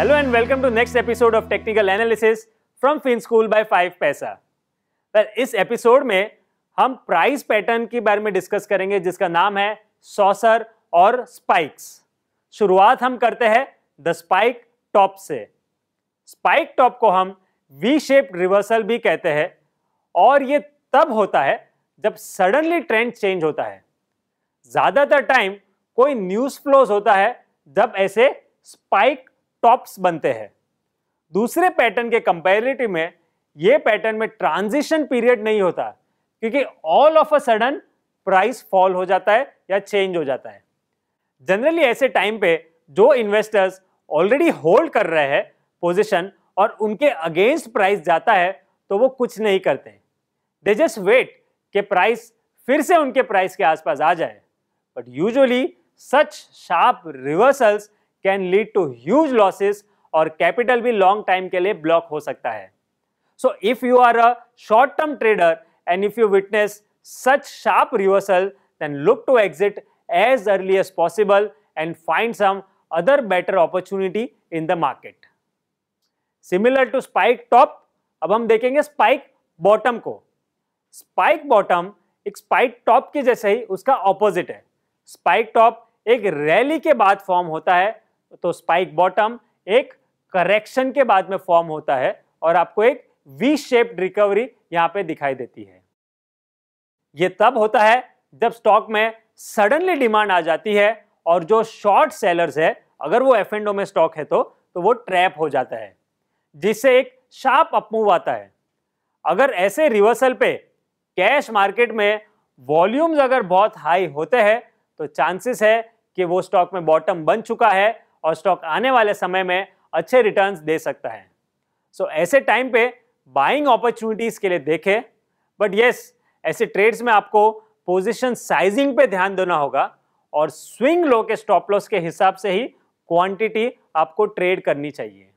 Hello and welcome to next episode of Technical Analysis from Fin School by 5 Paisa. Well, इस episode में हम price pattern के बारे में डिस्कस करेंगे जिसका नाम है सॉसर और स्पाइक्स शुरुआत हम करते हैं द स्पाइक टॉप से स्पाइक टॉप को हम वी शेप रिवर्सल भी कहते हैं और ये तब होता है जब सडनली ट्रेंड चेंज होता है ज़्यादातर टाइम कोई न्यूज़ फ्लोज होता है जब ऐसे स्पाइक टॉप्स बनते हैं दूसरे पैटर्न के कंपेरिटिव में ये पैटर्न में ट्रांजिशन पीरियड नहीं होता क्योंकि all of a sudden price fall हो जाता है या चेंज हो जाता है जनरली ऐसे टाइम पे जो इन्वेस्टर्स ऑलरेडी होल्ड कर रहे हैं पोजिशन और उनके अगेंस्ट प्राइस जाता है तो वो कुछ नहीं करते दे जस्ट वेट के प्राइस फिर से उनके प्राइस के आसपास आ जाए but usually such sharp reversals can lead to huge losses और कैपिटल भी लॉन्ग टाइम के लिए ब्लॉक हो सकता है so if you are a short term trader and if you witness such sharp reversal then look to exit as early as possible and find some other better opportunity in the market similar to spike top अब हम देखेंगे spike bottom को spike bottom एक spike top की जैसे ही उसका opposite है spike top एक रैली के बाद फॉर्म होता है तो स्पाइक बॉटम एक करेक्शन के बाद में फॉर्म होता है और आपको एक वी शेप्ड रिकवरी यहां पे दिखाई देती है यह तब होता है जब स्टॉक में सडनली डिमांड आ जाती है और जो शॉर्ट सेलर्स है अगर वो एफ एंडो में स्टॉक है तो तो वो ट्रैप हो जाता है जिससे एक शार्प अपमूव आता है अगर ऐसे रिवर्सल पे कैश मार्केट में वॉल्यूम्स अगर बहुत हाई होते हैं तो चांसेस है कि वो स्टॉक में बॉटम बन चुका है और स्टॉक आने वाले समय में अच्छे रिटर्न दे सकता है सो so, ऐसे टाइम पे बाइंग अपॉर्चुनिटीज के लिए देखें बट यस ऐसे ट्रेड्स में आपको पोजिशन साइजिंग पे ध्यान देना होगा और स्विंग लो के स्टॉप लॉस के हिसाब से ही क्वांटिटी आपको ट्रेड करनी चाहिए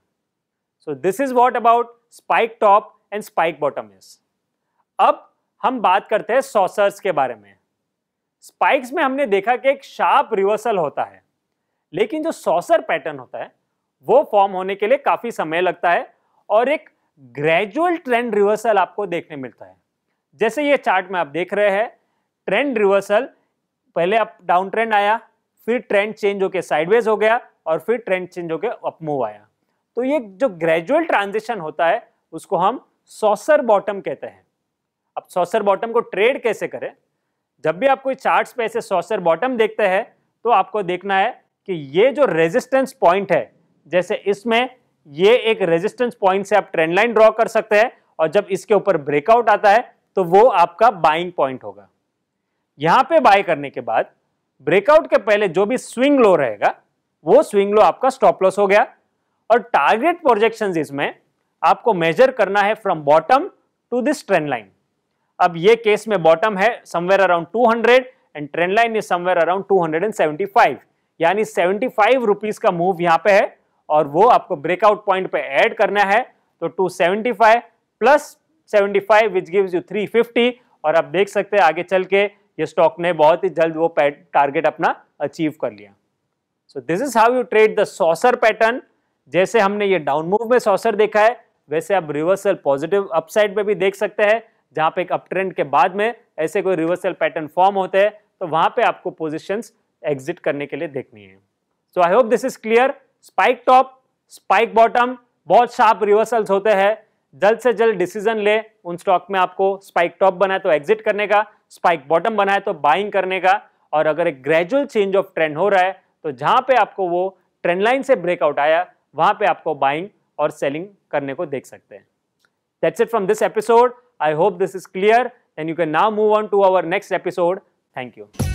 so this is what about spike top and spike bottom is अब हम बात करते हैं सॉसर्स के बारे में स्पाइक्स में हमने देखा कि एक शार्प रिवर्सल होता है लेकिन जो सॉसर पैटर्न होता है वो फॉर्म होने के लिए काफ़ी समय लगता है और एक ग्रेजुअल ट्रेंड रिवर्सल आपको देखने मिलता है जैसे ये चार्ट में आप देख रहे हैं ट्रेंड रिवर्सल पहले आप डाउन ट्रेंड आया फिर ट्रेंड चेंज होकर साइडवेज हो गया और फिर ट्रेंड चेंज होकर अपमूव आया तो ये जो ग्रेजुअल ट्रांजिशन होता है उसको हम सॉसर बॉटम कहते हैं अब सॉसर बॉटम को ट्रेड कैसे करें जब भी आप कोई चार्ट्स पे ऐसे सॉसर बॉटम देखते हैं तो आपको देखना है कि ये जो रेजिस्टेंस पॉइंट है जैसे इसमें ये एक रेजिस्टेंस पॉइंट से आप ट्रेंड लाइन ड्रॉ कर सकते हैं और जब इसके ऊपर ब्रेकआउट आता है तो वो आपका बाइंग पॉइंट होगा यहां पे बाय करने के बाद ब्रेकआउट के पहले जो भी स्विंग लो रहेगा वो स्विंग लो आपका स्टॉप लॉस हो गया और टारगेट प्रोजेक्शन इसमें आपको मेजर करना है from bottom to this trend line अब ये केस में बॉटम है somewhere around 200 and trend line is somewhere around 275 यानी सेवेंटी फाइव रुपीज का मूव यहाँ पे है और वो आपको ब्रेकआउट पॉइंट पे ऐड करना है तो two seventy five plus seventy five which give you three fifty और आप देख सकते हैं आगे चल के ये स्टॉक ने बहुत ही जल्द वो टारगेट अपना अचीव कर लिया so this is how you trade the saucer pattern जैसे हमने ये डाउन मूव में सॉसर देखा है वैसे आप रिवर्सल पॉजिटिव अपसाइड पर भी देख सकते हैं जहां पे एक अप ट्रेंड के बाद में ऐसे कोई रिवर्सल पैटर्न फॉर्म होते हैं तो वहां पे आपको पोजीशंस एग्जिट करने के लिए देखनी है so I hope this is clear spike top spike bottom बहुत शार्प रिवर्सल्स होते हैं जल्द से जल्द डिसीजन ले उन स्टॉक में आपको स्पाइक टॉप बनाए तो एग्जिट करने का स्पाइक बॉटम बनाए तो बाइंग करने का और अगर एक ग्रेजुअल चेंज ऑफ ट्रेंड हो रहा है तो जहां पे आपको वो ट्रेंड लाइन से ब्रेकआउट आया वहां पे आपको बाइंग और सेलिंग करने को देख सकते हैं that's it from this episode I hope this is clear and you can now move on to our next episode thank you